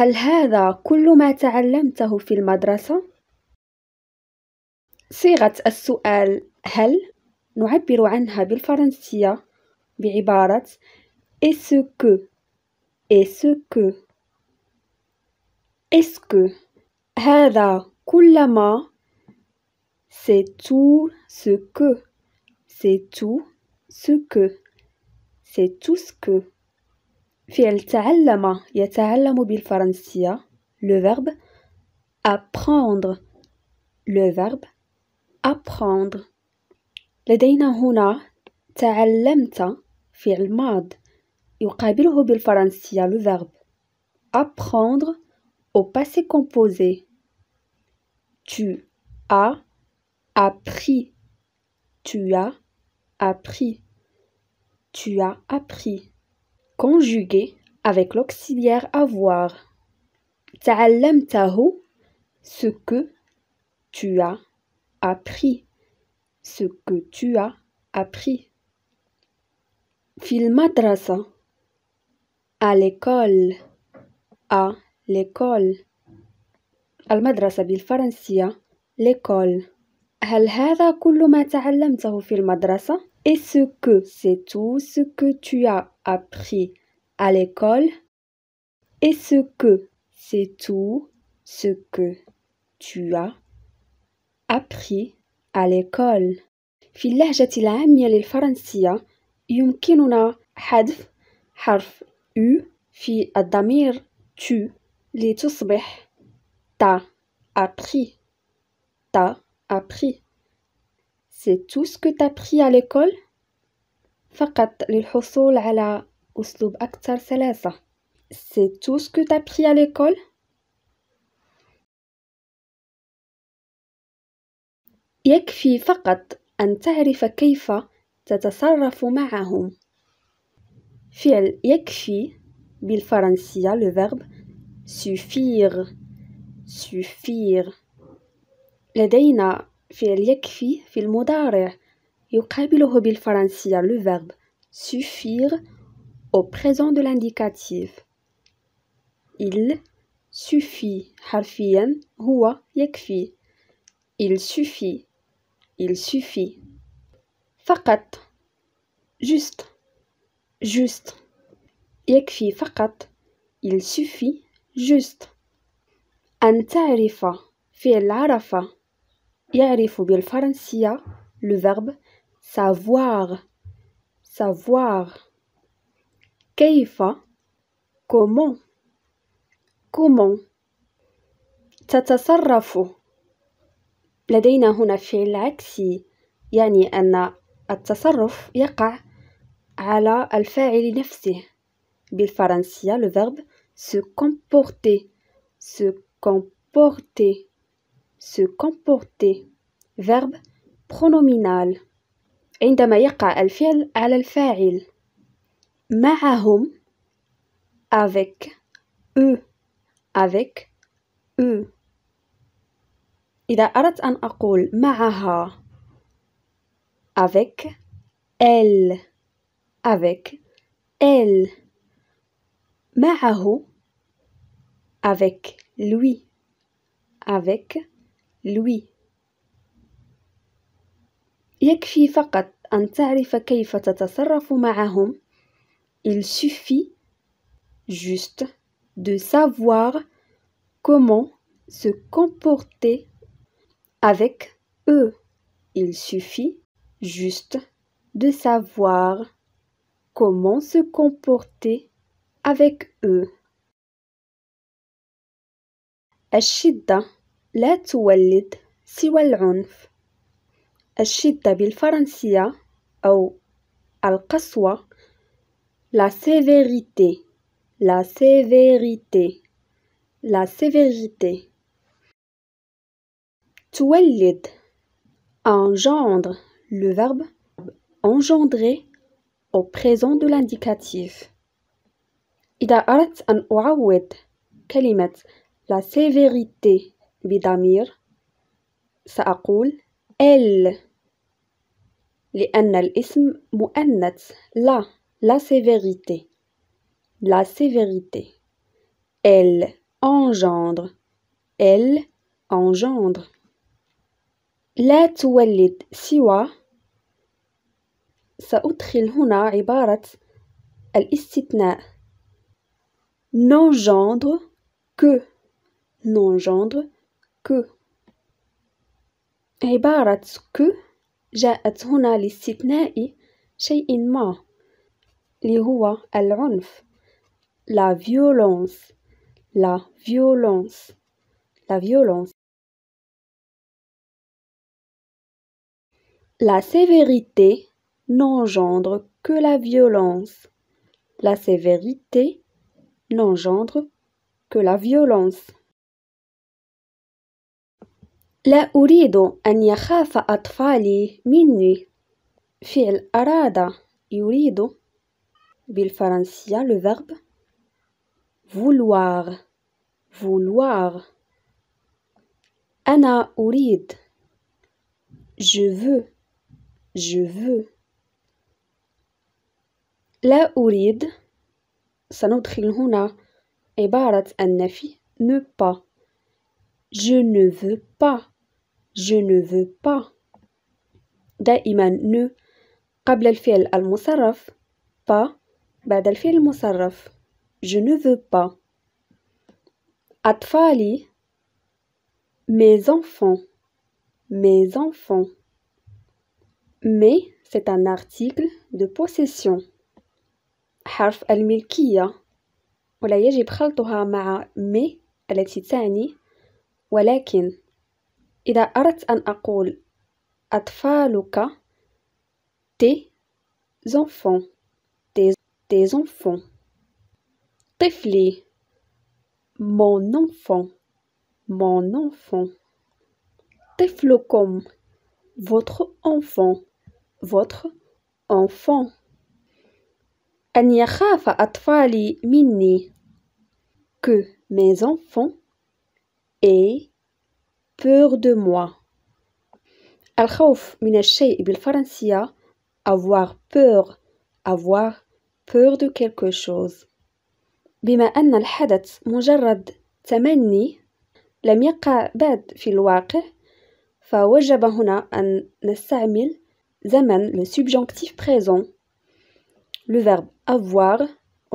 هل هذا كل ما تعلمته في المدرسة؟ صيغة السؤال هل نعبر عنها بالفرنسية بعبارة est-ce que est-ce que est-ce que هذا كل ما c'est tout ce que c'est tout ce que c'est tout ce que فعل تعلم يتعلم بالفرنسية le verbe apprendre le verbe apprendre لدينا هنا تعلمت فعل ماض يقابله بالفرنسية le verbe apprendre au passé composé tu as appris tu as appris tu as appris conjugué avec l'auxiliaire avoir. appris ce que tu as appris. Ce que tu as appris. Fil madrasa à l'école. À l'école. Al madrasa bil faransiya l'école. هل هذا كل ما تعلمته في est-ce que c'est tout ce que tu as appris à l'école Est-ce que c'est tout ce que tu as appris à l'école في يمكننا حرف في tu لتصبح ta appris ta appris C'est tout ce que t'appris à l'école فقط للحصول على أسلوب أكثر سلاسة. C'est tout ce que t'appris à l'école يكفي فقط أن تعرف كيف تتصرف معهم. فعل يكفي بالفرنسية le verbe suffire suffire لدينا Féle jeqfi fil modare. Vous avez le verbe suffir au présent de l'indicatif. Il suffit. Haufian. Houa jeqfi. Il suffit. Il suffit. Fakat. Juste. Juste. Jeqfi fakat. Il suffit. Juste. Antaïfa. Féle arafa. يعرف بالفرنسية لو فيرب savoir savoir كيف comment comment تتصرف لدينا هنا فعل عكسي يعني أن التصرف يقع على الفاعل نفسه بالفرنسية لو فيرب se comporter se comporter se comporter verbe pronominal عندما يقع الفعل على الفاعل معهم avec eux avec eux إذا أردت أن أقول معها avec elle avec elle معه avec lui avec lui. Il suffit juste de savoir comment se comporter avec eux. Il suffit juste de savoir comment se comporter avec eux. لا تولد سوى العنف الشدة بالفرنسية أو القسوة la sévérité la sévérité la sévérité تولد engendre le verbe engendrer au présent de l'indicatif Ida أردت an أعوض كلمة la sévérité بضمير سأقول ال لأن الاسم مؤنث لا لا سيفيريتي لا سيفيريتي ال انجندر ال انجندر لا تولد سوى سأدخل هنا عبارة الاستثناء n'engendre que n'engendre que عبارة que جاءت هنا لاستثناء شيء ما اللي هو العنف la violence la violence la violence La sévérité n'engendre que la violence. La sévérité n'engendre que la violence. لا أريد أن يخاف أطفالي مني. فعل أراد يريد بالفرنسية le vouloir vouloir أنا أريد je veux je veux لا أريد سندخل هنا عبارة النفي ne pas je ne veux pas Je ne veux pas. Daiman ne. Kablalfil al-Moussarraf. Pas. Badalfil al-Moussarraf. Je ne veux pas. Atfali. Mes enfants. Mes enfants. Mais c'est un article de possession. Harf al-Milkia. Ou la yajib khaltoha maa. Mais, إذا أردت أن أقول أطفالك tes enfants tes, tes enfants طفلي mon enfant mon enfant طفلكم votre enfant votre enfant أن يخاف أطفالي مني que mes enfants et peur de moi Al khawf min avoir peur avoir peur de quelque chose bima anna al hadath mujarrad tamanni lam yaqa bad fi al waqi' fawajaba huna zaman le subjonctif présent le verbe avoir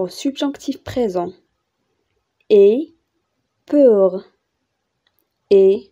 au subjonctif présent et peur et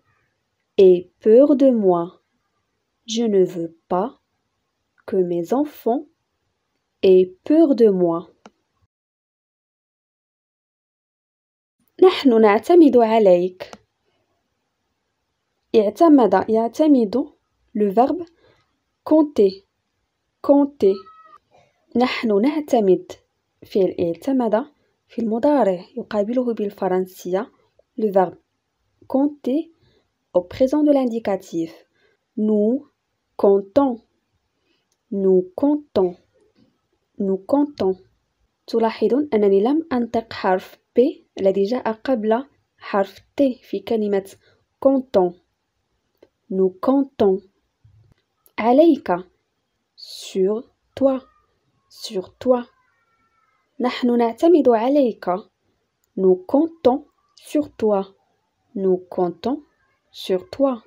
aient peur de moi. Je ne veux pas que mes enfants aient peur de moi. نحن نعتمد عليك. اعتمد يعتمد le verbe compter compter نحن نعتمد في اعتمد في المضارع يقابله بالفرنسية le verbe compter au présent de l'indicatif. Nous comptons. Nous comptons. Nous comptons. تلاحظون أنني لم أنطق حرف P الذي جاء قبل حرف T في كلمة comptons. Nous comptons. عليك sur toi sur toi نحن نعتمد عليك nous comptons sur toi nous comptons sur toi.